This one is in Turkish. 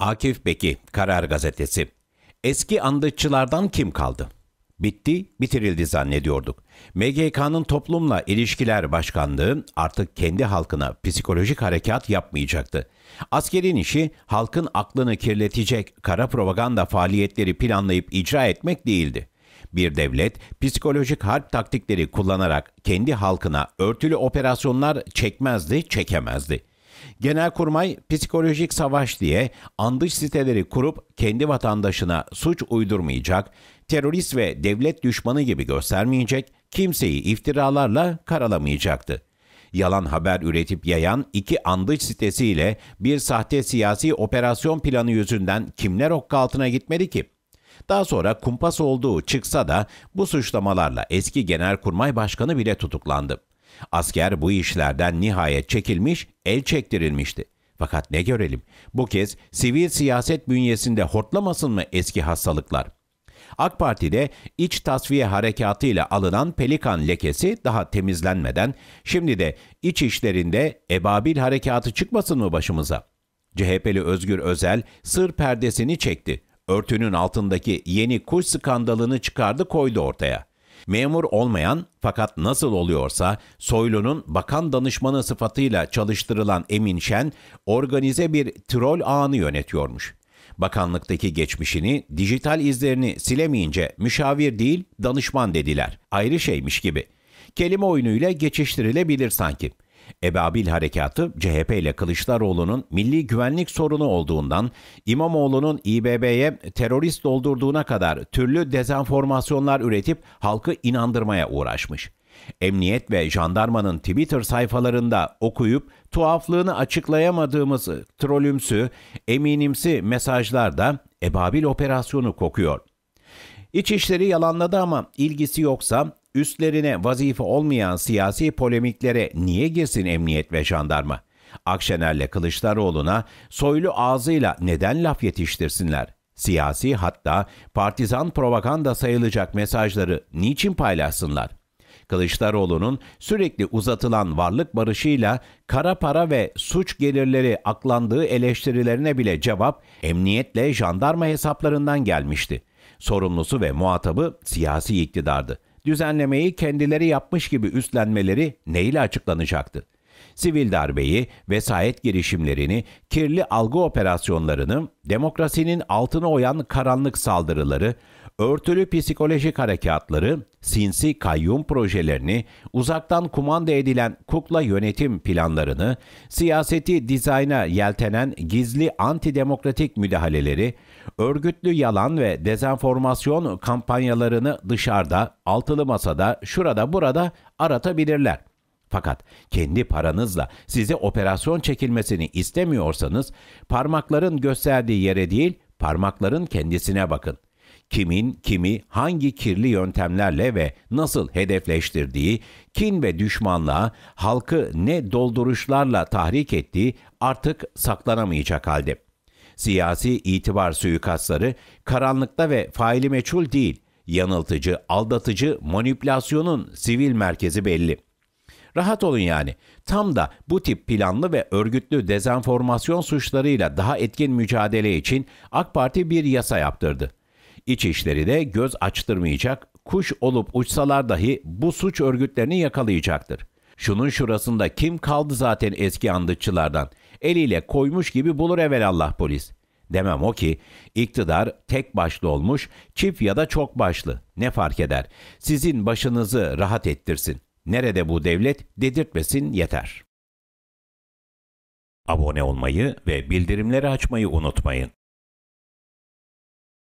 Akif Beki, Karar Gazetesi. Eski andıççılardan kim kaldı? Bitti, bitirildi zannediyorduk. MGK'nın toplumla ilişkiler başkanlığı artık kendi halkına psikolojik harekat yapmayacaktı. Askerin işi halkın aklını kirletecek kara propaganda faaliyetleri planlayıp icra etmek değildi. Bir devlet psikolojik harp taktikleri kullanarak kendi halkına örtülü operasyonlar çekmezdi, çekemezdi. Genelkurmay psikolojik savaş diye andış siteleri kurup kendi vatandaşına suç uydurmayacak, terörist ve devlet düşmanı gibi göstermeyecek, kimseyi iftiralarla karalamayacaktı. Yalan haber üretip yayan iki andış sitesiyle bir sahte siyasi operasyon planı yüzünden kimler okka altına gitmedi ki? Daha sonra kumpas olduğu çıksa da bu suçlamalarla eski Genelkurmay Başkanı bile tutuklandı. Asker bu işlerden nihayet çekilmiş, el çektirilmişti. Fakat ne görelim, bu kez sivil siyaset bünyesinde hortlamasın mı eski hastalıklar? AK Parti'de iç tasfiye harekatıyla alınan pelikan lekesi daha temizlenmeden, şimdi de iç işlerinde ebabil harekatı çıkmasın mı başımıza? CHP'li Özgür Özel sır perdesini çekti. Örtünün altındaki yeni kuş skandalını çıkardı koydu ortaya. Memur olmayan fakat nasıl oluyorsa Soylu'nun bakan danışmanı sıfatıyla çalıştırılan Emin Şen organize bir troll ağını yönetiyormuş. Bakanlıktaki geçmişini, dijital izlerini silemeyince müşavir değil danışman dediler. Ayrı şeymiş gibi. Kelime oyunuyla geçiştirilebilir sanki.'' Ebabil Harekatı, CHP ile Kılıçdaroğlu'nun milli güvenlik sorunu olduğundan, İmamoğlu'nun İBB'ye terörist doldurduğuna kadar türlü dezenformasyonlar üretip halkı inandırmaya uğraşmış. Emniyet ve jandarmanın Twitter sayfalarında okuyup tuhaflığını açıklayamadığımız trolümsü, eminimsi mesajlar da Ebabil operasyonu kokuyor. İçişleri yalanladı ama ilgisi yoksa Üstlerine vazife olmayan siyasi polemiklere niye girsin emniyet ve jandarma? Akşener'le Kılıçdaroğlu'na soylu ağzıyla neden laf yetiştirsinler? Siyasi hatta partizan propaganda sayılacak mesajları niçin paylaşsınlar? Kılıçdaroğlu'nun sürekli uzatılan varlık barışıyla kara para ve suç gelirleri aklandığı eleştirilerine bile cevap emniyetle jandarma hesaplarından gelmişti. Sorumlusu ve muhatabı siyasi iktidardı düzenlemeyi kendileri yapmış gibi üstlenmeleri neyle açıklanacaktı? Sivil darbeyi, vesayet girişimlerini, kirli algı operasyonlarını, demokrasinin altına oyan karanlık saldırıları, Örtülü psikolojik harekatları, sinsi kayyum projelerini, uzaktan kumanda edilen kukla yönetim planlarını, siyaseti dizayna yeltenen gizli antidemokratik müdahaleleri, örgütlü yalan ve dezenformasyon kampanyalarını dışarıda, altılı masada, şurada burada aratabilirler. Fakat kendi paranızla size operasyon çekilmesini istemiyorsanız parmakların gösterdiği yere değil parmakların kendisine bakın.'' kimin kimi hangi kirli yöntemlerle ve nasıl hedefleştirdiği, kin ve düşmanlığa, halkı ne dolduruşlarla tahrik ettiği artık saklanamayacak halde. Siyasi itibar suikastları karanlıkta ve faili meçhul değil, yanıltıcı, aldatıcı manipülasyonun sivil merkezi belli. Rahat olun yani. Tam da bu tip planlı ve örgütlü dezenformasyon suçlarıyla daha etkin mücadele için AK Parti bir yasa yaptırdı. İçişleri de göz açtırmayacak, kuş olup uçsalar dahi bu suç örgütlerini yakalayacaktır. Şunun şurasında kim kaldı zaten eski andıççılardan? Eliyle koymuş gibi bulur evelallah polis. Demem o ki iktidar tek başlı olmuş, çift ya da çok başlı. Ne fark eder? Sizin başınızı rahat ettirsin. Nerede bu devlet dedirtmesin yeter. Abone olmayı ve bildirimleri açmayı unutmayın.